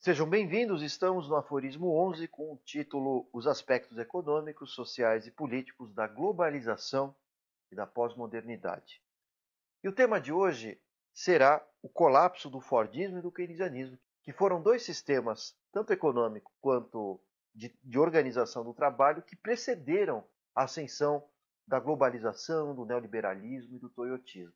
Sejam bem-vindos, estamos no Aforismo 11 com o título Os Aspectos Econômicos, Sociais e Políticos da Globalização e da Pós-Modernidade. E o tema de hoje será o colapso do Fordismo e do Keynesianismo, que foram dois sistemas, tanto econômico quanto de, de organização do trabalho, que precederam a ascensão da globalização, do neoliberalismo e do toyotismo.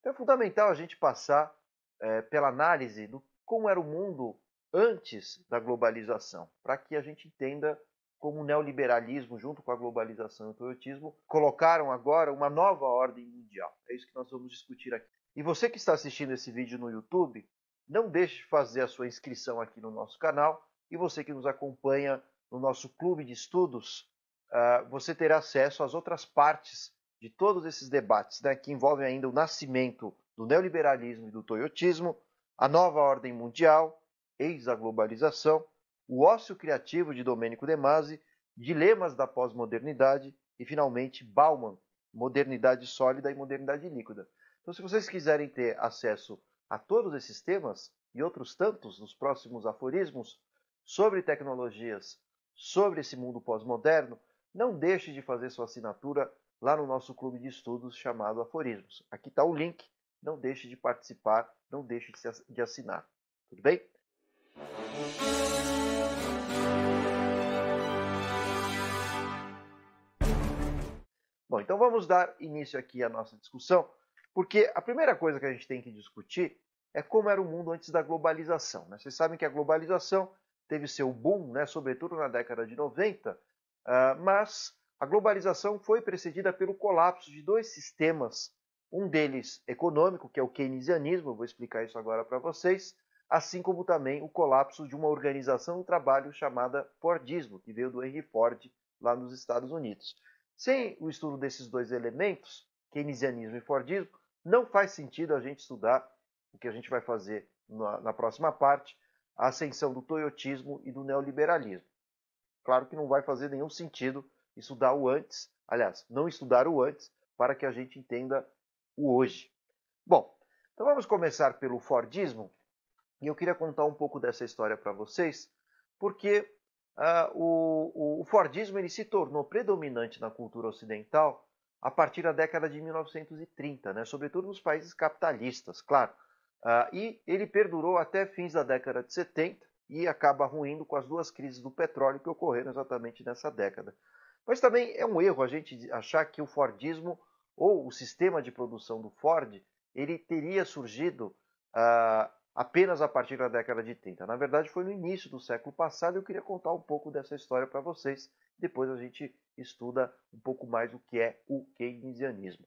Então é fundamental a gente passar é, pela análise do como era o mundo antes da globalização, para que a gente entenda como o neoliberalismo, junto com a globalização e o toyotismo, colocaram agora uma nova ordem mundial. É isso que nós vamos discutir aqui. E você que está assistindo esse vídeo no YouTube, não deixe de fazer a sua inscrição aqui no nosso canal. E você que nos acompanha no nosso clube de estudos, ah, você terá acesso às outras partes de todos esses debates, né, que envolvem ainda o nascimento do neoliberalismo e do toyotismo, a nova ordem mundial, Eis a Globalização, O Ócio Criativo de Domênico De Masi, Dilemas da Pós-Modernidade e, finalmente, Bauman, Modernidade Sólida e Modernidade Líquida. Então, se vocês quiserem ter acesso a todos esses temas e outros tantos nos próximos aforismos sobre tecnologias, sobre esse mundo pós-moderno, não deixe de fazer sua assinatura lá no nosso clube de estudos chamado Aforismos. Aqui está o link, não deixe de participar, não deixe de assinar. Tudo bem? Bom, então vamos dar início aqui à nossa discussão, porque a primeira coisa que a gente tem que discutir é como era o mundo antes da globalização. Né? Vocês sabem que a globalização teve seu boom, né, sobretudo na década de 90, uh, ah, mas a globalização foi precedida pelo colapso de dois sistemas, um deles econômico, que é o keynesianismo, vou explicar isso agora para vocês, assim como também o colapso de uma organização do trabalho chamada Fordismo, que veio do Henry Ford lá nos Estados Unidos. Sem o estudo desses dois elementos, keynesianismo e Fordismo, não faz sentido a gente estudar o que a gente vai fazer na, na próxima parte, a ascensão do toyotismo e do neoliberalismo. Claro que não vai fazer nenhum sentido estudar o antes, aliás, não estudar o antes, para que a gente entenda o hoje. Bom, então vamos começar pelo Fordismo, e eu queria contar um pouco dessa história para vocês, porque uh, o, o, Fordismo ele se tornou predominante na cultura ocidental a partir da década de 1930, né? sobretudo nos países capitalistas, claro. Uh, e ele perdurou até fins da década de 70 e acaba ruindo com as duas crises do petróleo que ocorreram exatamente nessa década. Mas também é um erro a gente achar que o Fordismo ou o sistema de produção do Ford ele teria surgido uh, apenas a partir da década de 30. Na verdade, foi no início do século passado. Eu queria contar um pouco dessa história para vocês. Depois a gente estuda um pouco mais o que é o keynesianismo.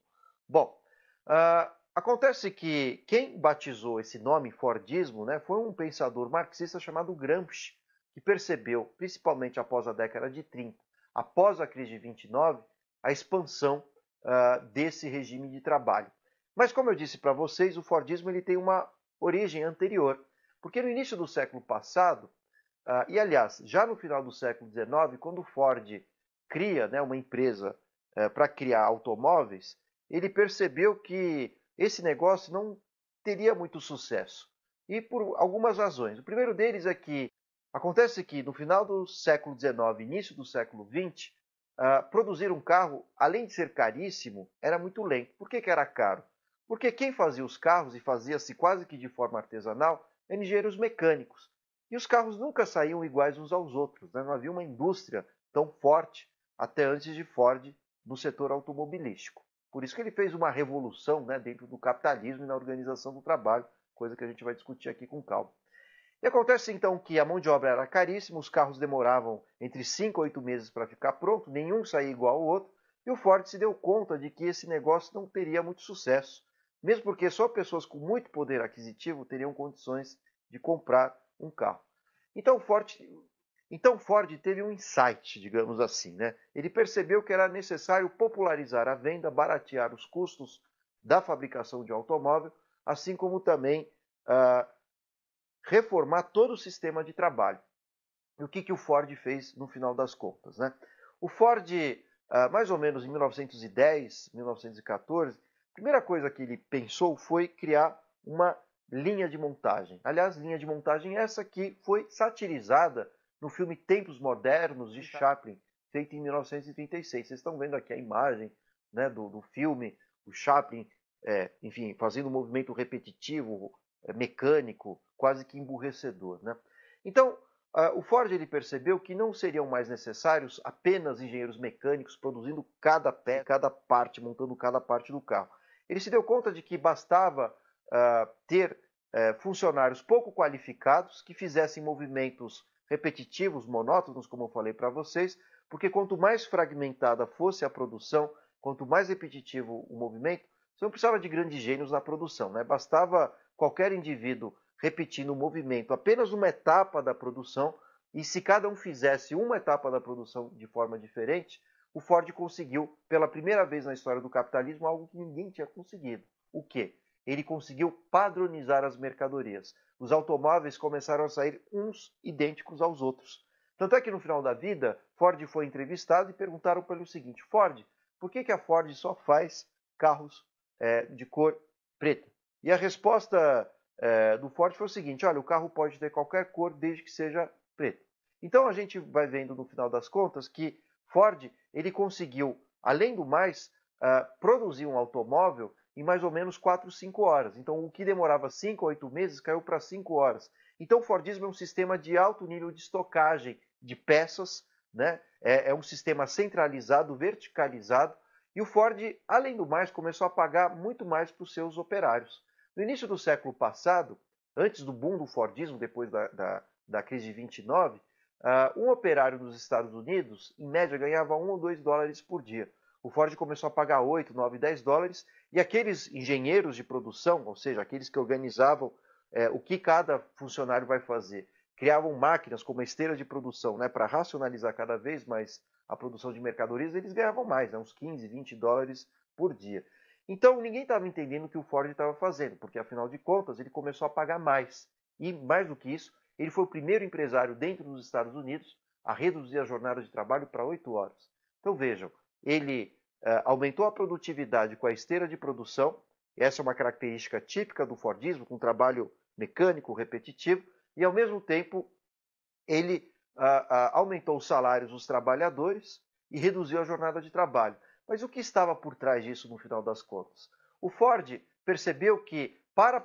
Bom, uh, acontece que quem batizou esse nome Fordismo né, foi um pensador marxista chamado Gramsci, que percebeu, principalmente após a década de 30, após a crise de 29, a expansão uh, desse regime de trabalho. Mas como eu disse para vocês, o Fordismo ele tem uma origem anterior. Porque no início do século passado, ah, e aliás, já no final do século XIX, quando Ford cria né, uma empresa eh, para criar automóveis, ele percebeu que esse negócio não teria muito sucesso. E por algumas razões. O primeiro deles é que acontece que no final do século XIX, início do século XX, ah, produzir um carro, além de ser caríssimo, era muito lento. Por que, que era caro? Porque quem fazia os carros, e fazia-se quase que de forma artesanal, eram é engenheiros mecânicos. E os carros nunca saíam iguais uns aos outros. Né? Não havia uma indústria tão forte até antes de Ford no setor automobilístico. Por isso que ele fez uma revolução né, dentro do capitalismo e na organização do trabalho, coisa que a gente vai discutir aqui com calma. E acontece então que a mão de obra era caríssima, os carros demoravam entre 5 a 8 meses para ficar pronto, nenhum saía igual ao outro, e o Ford se deu conta de que esse negócio não teria muito sucesso. Mesmo porque só pessoas com muito poder aquisitivo teriam condições de comprar um carro. Então Ford, então Ford teve um insight, digamos assim. Né? Ele percebeu que era necessário popularizar a venda, baratear os custos da fabricação de automóvel, assim como também ah, reformar todo o sistema de trabalho. E o que, que o Ford fez no final das contas? Né? O Ford, ah, mais ou menos em 1910, 1914, a primeira coisa que ele pensou foi criar uma linha de montagem. Aliás, linha de montagem essa que foi satirizada no filme Tempos Modernos de Chaplin, feito em 1936. Vocês estão vendo aqui a imagem né, do, do filme, o Chaplin, é, enfim, fazendo um movimento repetitivo, é, mecânico, quase que emburrecedor. Né? Então, uh, o Ford ele percebeu que não seriam mais necessários apenas engenheiros mecânicos produzindo cada pé, cada parte, montando cada parte do carro. Ele se deu conta de que bastava uh, ter uh, funcionários pouco qualificados que fizessem movimentos repetitivos, monótonos, como eu falei para vocês, porque quanto mais fragmentada fosse a produção, quanto mais repetitivo o movimento, você não precisava de grandes gênios na produção, né? bastava qualquer indivíduo repetindo o movimento, apenas uma etapa da produção, e se cada um fizesse uma etapa da produção de forma diferente, o Ford conseguiu, pela primeira vez na história do capitalismo, algo que ninguém tinha conseguido. O quê? Ele conseguiu padronizar as mercadorias. Os automóveis começaram a sair uns idênticos aos outros. Tanto é que no final da vida, Ford foi entrevistado e perguntaram para ele o seguinte: Ford, por que, que a Ford só faz carros é, de cor preta? E a resposta é, do Ford foi o seguinte: olha, o carro pode ter qualquer cor desde que seja preto. Então a gente vai vendo no final das contas que Ford ele conseguiu, além do mais, uh, produzir um automóvel em mais ou menos 4, 5 horas. Então, o que demorava 5, 8 meses caiu para 5 horas. Então, o Fordismo é um sistema de alto nível de estocagem de peças, né? é, é um sistema centralizado, verticalizado, e o Ford, além do mais, começou a pagar muito mais para os seus operários. No início do século passado, antes do boom do Fordismo, depois da, da, da crise de 29, Uh, um operário nos Estados Unidos, em média, ganhava 1 ou 2 dólares por dia. O Ford começou a pagar 8, 9, 10 dólares e aqueles engenheiros de produção, ou seja, aqueles que organizavam é, o que cada funcionário vai fazer, criavam máquinas como esteira de produção né, para racionalizar cada vez mais a produção de mercadorias, eles ganhavam mais, né, uns 15, 20 dólares por dia. Então ninguém estava entendendo o que o Ford estava fazendo, porque afinal de contas ele começou a pagar mais. E mais do que isso, ele foi o primeiro empresário dentro dos Estados Unidos a reduzir a jornada de trabalho para oito horas. Então vejam, ele uh, aumentou a produtividade com a esteira de produção, essa é uma característica típica do Fordismo, com trabalho mecânico, repetitivo, e ao mesmo tempo ele uh, uh, aumentou os salários dos trabalhadores e reduziu a jornada de trabalho. Mas o que estava por trás disso no final das contas? O Ford percebeu que para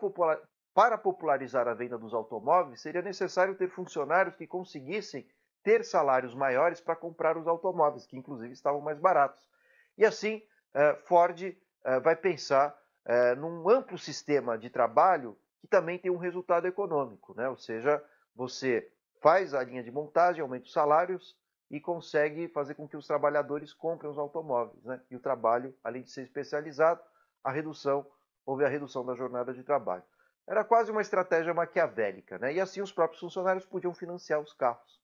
para popularizar a venda dos automóveis, seria necessário ter funcionários que conseguissem ter salários maiores para comprar os automóveis, que inclusive estavam mais baratos. E assim, eh, Ford eh, vai pensar eh, num amplo sistema de trabalho que também tem um resultado econômico, né? ou seja, você faz a linha de montagem, aumenta os salários e consegue fazer com que os trabalhadores comprem os automóveis. Né? E o trabalho, além de ser especializado, a redução, houve a redução da jornada de trabalho. Era quase uma estratégia maquiavélica, né? e assim os próprios funcionários podiam financiar os carros.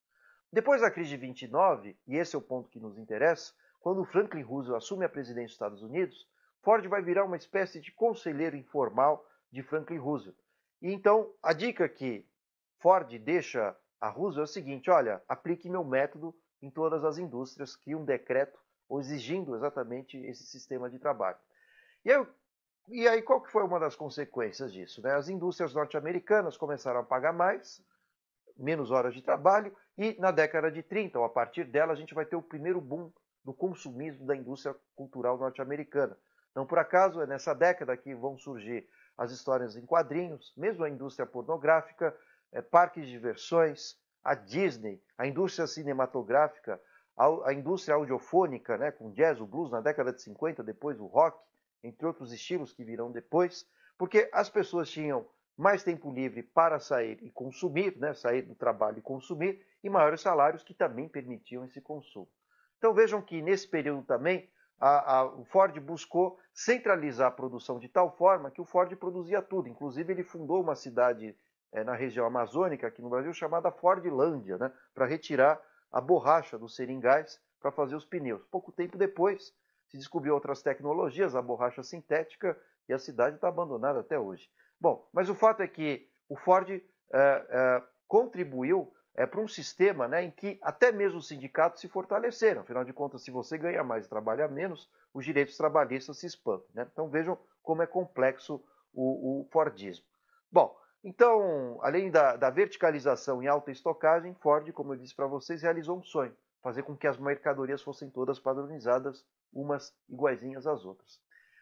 Depois da crise de 29, e esse é o ponto que nos interessa, quando Franklin Roosevelt assume a presidência dos Estados Unidos, Ford vai virar uma espécie de conselheiro informal de Franklin Roosevelt. E então, a dica que Ford deixa a Roosevelt é a seguinte: olha, aplique meu método em todas as indústrias, crie um decreto exigindo exatamente esse sistema de trabalho. E aí, e aí, qual que foi uma das consequências disso? Né? As indústrias norte-americanas começaram a pagar mais, menos horas de trabalho, e na década de 30, ou a partir dela, a gente vai ter o primeiro boom do consumismo da indústria cultural norte-americana. Então por acaso é nessa década que vão surgir as histórias em quadrinhos, mesmo a indústria pornográfica, é, parques de diversões, a Disney, a indústria cinematográfica, a, a indústria audiofônica, né, com jazz, o blues na década de 50, depois o rock, entre outros estilos que virão depois, porque as pessoas tinham mais tempo livre para sair e consumir, né, sair do trabalho e consumir, e maiores salários que também permitiam esse consumo. Então vejam que nesse período também a, a, o Ford buscou centralizar a produção de tal forma que o Ford produzia tudo. Inclusive ele fundou uma cidade é, na região amazônica aqui no Brasil chamada Fordlândia, né, para retirar a borracha dos seringais para fazer os pneus. Pouco tempo depois se descobriu outras tecnologias, a borracha sintética, e a cidade está abandonada até hoje. Bom, mas o fato é que o Ford é, é, contribuiu é, eh, para um sistema né, em que até mesmo os sindicatos se fortaleceram. Afinal de contas, se você ganha mais e trabalha menos, os direitos trabalhistas se expandem. Né? Então vejam como é complexo o, o Fordismo. Bom, então, além da, da verticalização e alta estocagem, Ford, como eu disse para vocês, realizou um sonho fazer com que as mercadorias fossem todas padronizadas, umas iguaizinhas às outras.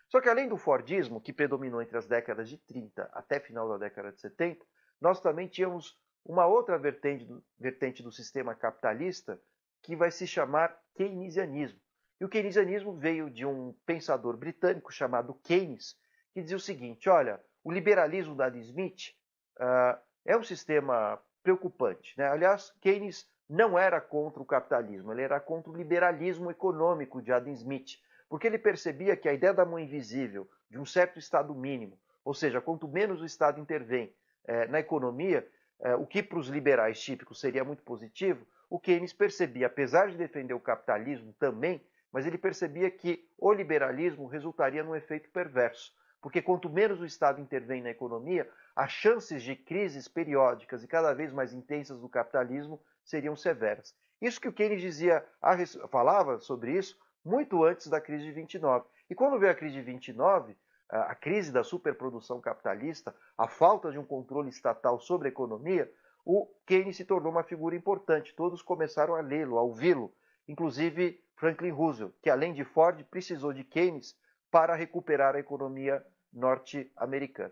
Só que além do Fordismo, que predominou entre as décadas de 30 até final da década de 70, nós também tínhamos uma outra vertente do, vertente do sistema capitalista que vai se chamar keynesianismo. E o keynesianismo veio de um pensador britânico chamado Keynes, que dizia o seguinte: olha, o liberalismo da Adam Smith uh, é um sistema preocupante. Né? Aliás, Keynes não era contra o capitalismo, ele era contra o liberalismo econômico de Adam Smith, porque ele percebia que a ideia da mão invisível, de um certo Estado mínimo, ou seja, quanto menos o Estado intervém é, na economia, é, o que para os liberais típicos seria muito positivo, o Keynes percebia, apesar de defender o capitalismo também, mas ele percebia que o liberalismo resultaria num efeito perverso, porque quanto menos o Estado intervém na economia, as chances de crises periódicas e cada vez mais intensas do capitalismo seriam severas. Isso que o Keynes dizia, falava sobre isso muito antes da crise de 29. E quando veio a crise de 29, a crise da superprodução capitalista, a falta de um controle estatal sobre a economia, o Keynes se tornou uma figura importante. Todos começaram a lê-lo, a ouvi-lo, inclusive Franklin Roosevelt, que além de Ford precisou de Keynes para recuperar a economia norte-americana.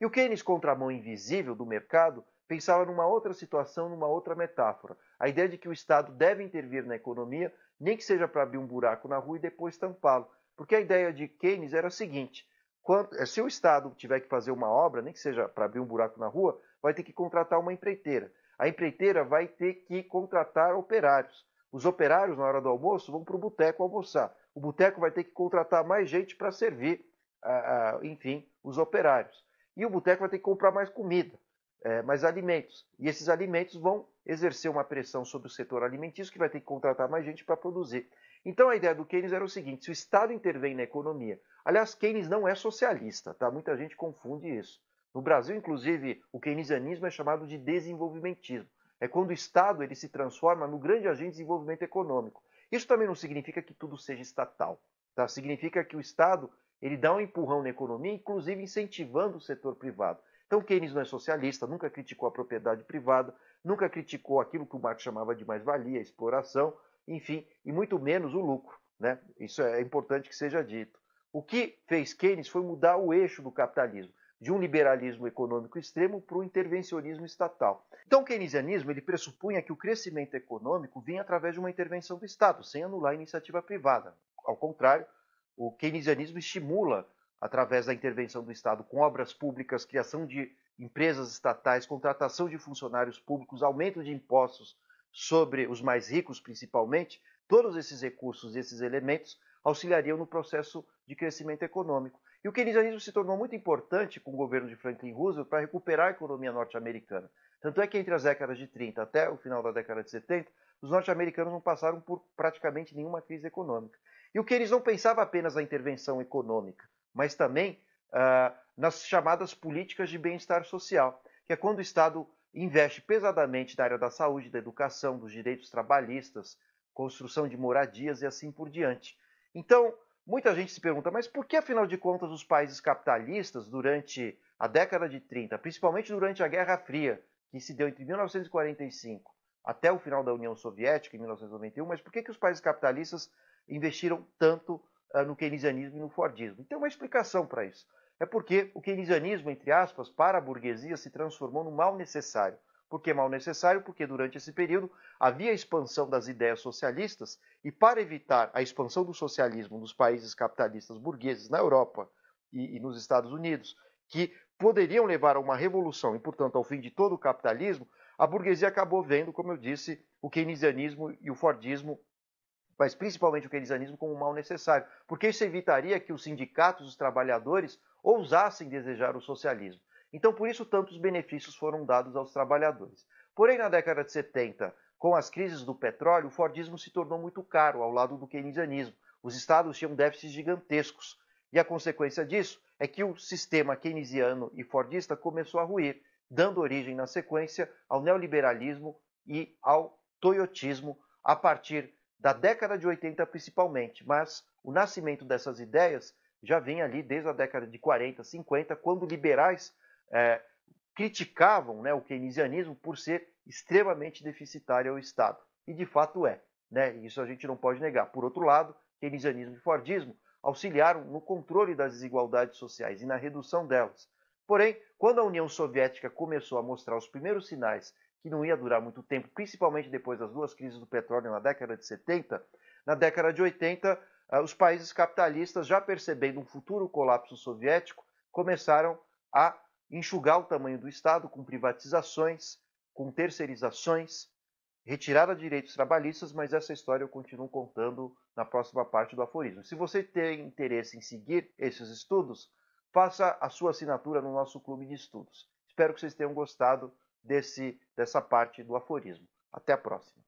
E o Keynes, contra a mão invisível do mercado, pensava numa outra situação, numa outra metáfora. A ideia de que o Estado deve intervir na economia, nem que seja para abrir um buraco na rua e depois tampá-lo. Porque a ideia de Keynes era a seguinte: quando, eh, se o Estado tiver que fazer uma obra, nem que seja para abrir um buraco na rua, vai ter que contratar uma empreiteira. A empreiteira vai ter que contratar operários. Os operários, na hora do almoço, vão para o boteco almoçar. O boteco vai ter que contratar mais gente para servir, ah, ah, enfim, os operários. E o boteco vai ter que comprar mais comida, é, mais alimentos. E esses alimentos vão exercer uma pressão sobre o setor alimentício, que vai ter que contratar mais gente para produzir. Então a ideia do Keynes era o seguinte: se o Estado intervém na economia, aliás, Keynes não é socialista, tá? Muita gente confunde isso. No Brasil, inclusive, o keynesianismo é chamado de desenvolvimentismo. É quando o Estado ele se transforma no grande agente de desenvolvimento econômico. Isso também não significa que tudo seja estatal. Tá? Significa que o Estado ele dá um empurrão na economia, inclusive incentivando o setor privado. Então, Keynes não é socialista, nunca criticou a propriedade privada, nunca criticou aquilo que o Marx chamava de mais-valia, exploração, enfim, e muito menos o lucro. Né? Isso é importante que seja dito. O que fez Keynes foi mudar o eixo do capitalismo, de um liberalismo econômico extremo para o intervencionismo estatal. Então, o keynesianismo ele pressupunha que o crescimento econômico vinha através de uma intervenção do Estado, sem anular a iniciativa privada. Ao contrário o keynesianismo estimula, através da intervenção do Estado com obras públicas, criação de empresas estatais, contratação de funcionários públicos, aumento de impostos sobre os mais ricos, principalmente, todos esses recursos, e esses elementos, auxiliariam no processo de crescimento econômico. E o keynesianismo se tornou muito importante com o governo de Franklin Roosevelt para recuperar a economia norte-americana. Tanto é que entre as décadas de 30 até o final da década de 70, os norte-americanos não passaram por praticamente nenhuma crise econômica. E o Keynes não pensava apenas na intervenção econômica, mas também ah, nas chamadas políticas de bem-estar social, que é quando o Estado investe pesadamente na área da saúde, da educação, dos direitos trabalhistas, construção de moradias e assim por diante. Então, muita gente se pergunta, mas por que, afinal de contas, os países capitalistas, durante a década de 30, principalmente durante a Guerra Fria, que se deu entre 1945 até o final da União Soviética, em 1991, mas por que, que os países capitalistas investiram tanto uh, no keynesianismo e no fordismo. tem uma explicação para isso. É porque o keynesianismo, entre aspas, para a burguesia se transformou no mal necessário. Por que mal necessário? Porque durante esse período havia a expansão das ideias socialistas e para evitar a expansão do socialismo nos países capitalistas burgueses na Europa e, e nos Estados Unidos, que poderiam levar a uma revolução e, portanto, ao fim de todo o capitalismo, a burguesia acabou vendo, como eu disse, o keynesianismo e o fordismo mas principalmente o keynesianismo como um mal necessário, porque isso evitaria que os sindicatos, os trabalhadores, ousassem desejar o socialismo. Então, por isso, tantos benefícios foram dados aos trabalhadores. Porém, na década de 70, com as crises do petróleo, o Fordismo se tornou muito caro ao lado do keynesianismo. Os estados tinham déficits gigantescos. E a consequência disso é que o sistema keynesiano e fordista começou a ruir, dando origem, na sequência, ao neoliberalismo e ao toyotismo, a partir da década de 80 principalmente, mas o nascimento dessas ideias já vem ali desde a década de 40, 50, quando liberais é, criticavam né, o keynesianismo por ser extremamente deficitário ao Estado. E de fato é, né? isso a gente não pode negar. Por outro lado, keynesianismo e fordismo auxiliaram no controle das desigualdades sociais e na redução delas. Porém, quando a União Soviética começou a mostrar os primeiros sinais que não ia durar muito tempo, principalmente depois das duas crises do petróleo na década de 70, na década de 80, ah, os países capitalistas, já percebendo um futuro colapso soviético, começaram a enxugar o tamanho do Estado com privatizações, com terceirizações, retirada de direitos trabalhistas, mas essa história eu continuo contando na próxima parte do aforismo. Se você tem interesse em seguir esses estudos, faça a sua assinatura no nosso clube de estudos. Espero que vocês tenham gostado desse, dessa parte do aforismo. Até a próxima.